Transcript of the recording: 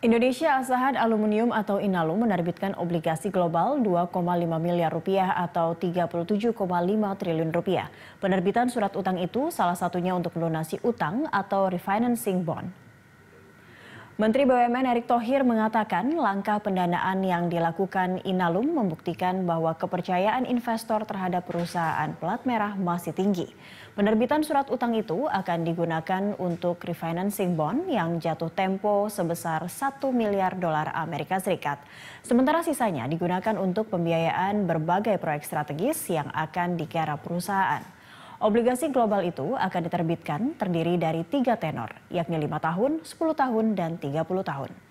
Indonesia Asahan Aluminium atau Inalum menerbitkan obligasi global 2,5 miliar rupiah atau 37,5 triliun rupiah. Penerbitan surat utang itu salah satunya untuk melunasi utang atau refinancing bond. Menteri BUMN Erick Thohir mengatakan langkah pendanaan yang dilakukan Inalum membuktikan bahwa kepercayaan investor terhadap perusahaan pelat merah masih tinggi. Penerbitan surat utang itu akan digunakan untuk refinancing bond yang jatuh tempo sebesar 1 miliar dolar Amerika Serikat. Sementara sisanya digunakan untuk pembiayaan berbagai proyek strategis yang akan digarap perusahaan. Obligasi global itu akan diterbitkan terdiri dari tiga tenor, yakni lima tahun, 10 tahun, dan 30 tahun.